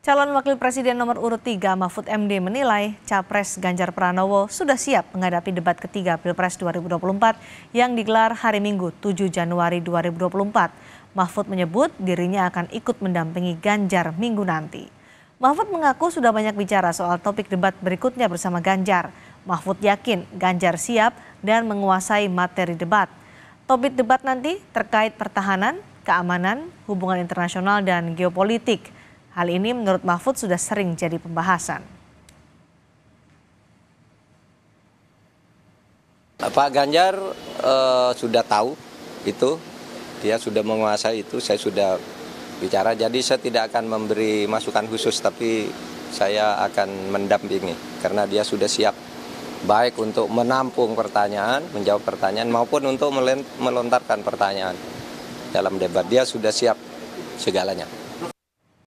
Calon Wakil Presiden nomor urut 3 Mahfud MD menilai Capres Ganjar Pranowo sudah siap menghadapi debat ketiga Pilpres 2024 yang digelar hari Minggu 7 Januari 2024. Mahfud menyebut dirinya akan ikut mendampingi Ganjar minggu nanti. Mahfud mengaku sudah banyak bicara soal topik debat berikutnya bersama Ganjar. Mahfud yakin Ganjar siap dan menguasai materi debat. Topik debat nanti terkait pertahanan, keamanan, hubungan internasional, dan geopolitik – Hal ini menurut Mahfud sudah sering jadi pembahasan. Pak Ganjar eh, sudah tahu itu, dia sudah menguasai itu, saya sudah bicara. Jadi saya tidak akan memberi masukan khusus, tapi saya akan mendampingi karena dia sudah siap baik untuk menampung pertanyaan, menjawab pertanyaan maupun untuk melontarkan pertanyaan dalam debat. Dia sudah siap segalanya.